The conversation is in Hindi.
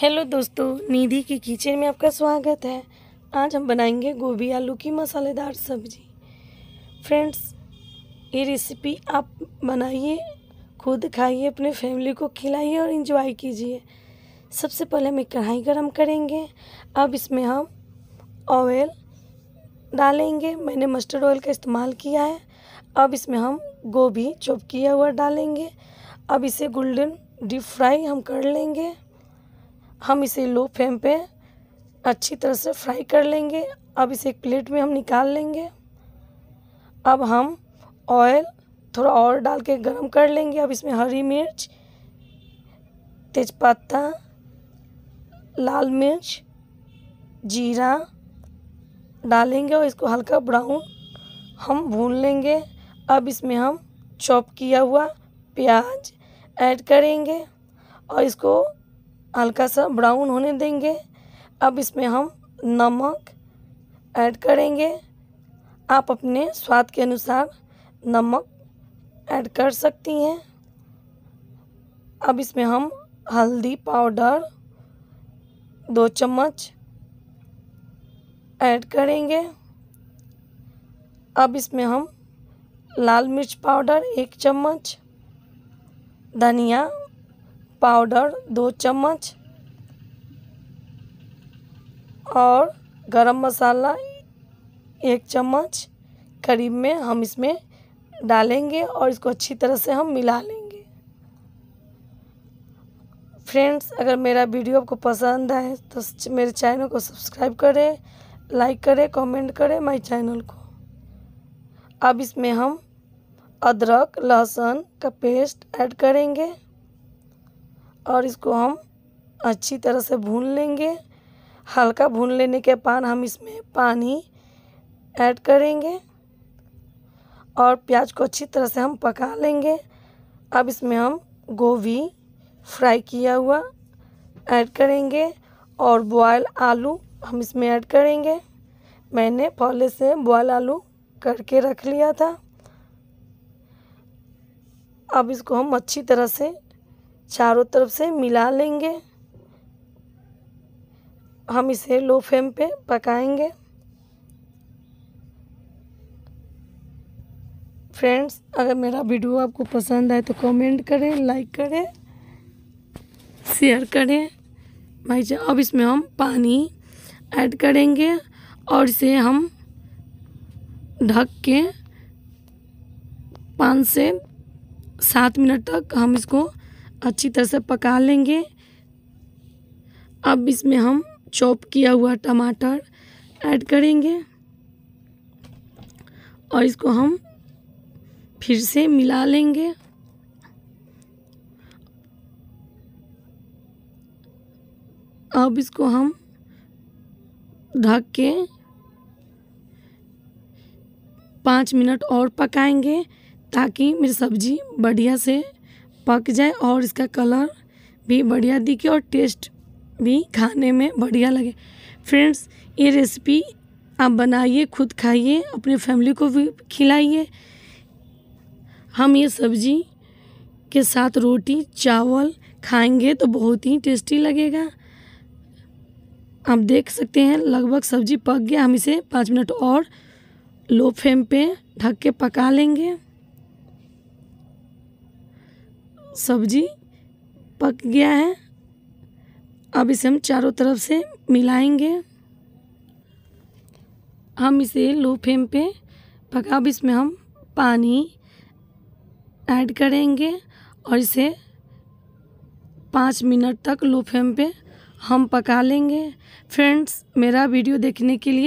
हेलो दोस्तों निधि की किचन में आपका स्वागत है आज हम बनाएंगे गोभी आलू की मसालेदार सब्जी फ्रेंड्स ये रेसिपी आप बनाइए खुद खाइए अपने फैमिली को खिलाइए और इन्जॉय कीजिए सबसे पहले हम एक कढ़ाई गर्म करेंगे अब इसमें हम ऑयल डालेंगे मैंने मस्टर्ड ऑयल का इस्तेमाल किया है अब इसमें हम गोभी चॉप किया हुआ डालेंगे अब इसे गोल्डन डीप फ्राई हम कर लेंगे हम इसे लो फ्लेम पे अच्छी तरह से फ्राई कर लेंगे अब इसे एक प्लेट में हम निकाल लेंगे अब हम ऑयल थोड़ा और डाल के गर्म कर लेंगे अब इसमें हरी मिर्च तेज़पत्ता लाल मिर्च जीरा डालेंगे और इसको हल्का ब्राउन हम भून लेंगे अब इसमें हम चॉप किया हुआ प्याज ऐड करेंगे और इसको हल्का सा ब्राउन होने देंगे अब इसमें हम नमक ऐड करेंगे आप अपने स्वाद के अनुसार नमक ऐड कर सकती हैं अब इसमें हम हल्दी पाउडर दो चम्मच ऐड करेंगे अब इसमें हम लाल मिर्च पाउडर एक चम्मच धनिया पाउडर दो चम्मच और गरम मसाला एक चम्मच करीब में हम इसमें डालेंगे और इसको अच्छी तरह से हम मिला लेंगे फ्रेंड्स अगर मेरा वीडियो आपको पसंद आए तो मेरे चैनल को सब्सक्राइब करें लाइक करें कमेंट करें माय चैनल को अब इसमें हम अदरक लहसुन का पेस्ट ऐड करेंगे और इसको हम अच्छी तरह से भून लेंगे हल्का भून लेने के बाद हम इसमें पानी ऐड करेंगे और प्याज को अच्छी तरह से हम पका लेंगे अब इसमें हम गोभी फ्राई किया हुआ ऐड करेंगे और बॉयल आलू हम इसमें ऐड करेंगे मैंने पहले से बॉयल आलू करके रख लिया था अब इसको हम अच्छी तरह से चारों तरफ से मिला लेंगे हम इसे लो फ्लेम पे पकाएंगे फ्रेंड्स अगर मेरा वीडियो आपको पसंद आए तो कमेंट करें लाइक करें शेयर करें भाई जी अब इसमें हम पानी ऐड करेंगे और इसे हम ढक के पाँच से सात मिनट तक हम इसको अच्छी तरह से पका लेंगे अब इसमें हम चॉप किया हुआ टमाटर ऐड करेंगे और इसको हम फिर से मिला लेंगे अब इसको हम ढक के पाँच मिनट और पकाएंगे ताकि मेरी सब्ज़ी बढ़िया से पक जाए और इसका कलर भी बढ़िया दिखे और टेस्ट भी खाने में बढ़िया लगे फ्रेंड्स ये रेसिपी आप बनाइए खुद खाइए अपने फैमिली को भी खिलाइए हम ये सब्जी के साथ रोटी चावल खाएंगे तो बहुत ही टेस्टी लगेगा आप देख सकते हैं लगभग सब्जी पक गया हम इसे पाँच मिनट और लो फ्लेम पे ढक के पका लेंगे सब्जी पक गया है अब इसे हम चारों तरफ से मिलाएंगे हम इसे लो फ्लेम पे पका अब इसमें हम पानी ऐड करेंगे और इसे पाँच मिनट तक लो फ्लेम पे हम पका लेंगे फ्रेंड्स मेरा वीडियो देखने के लिए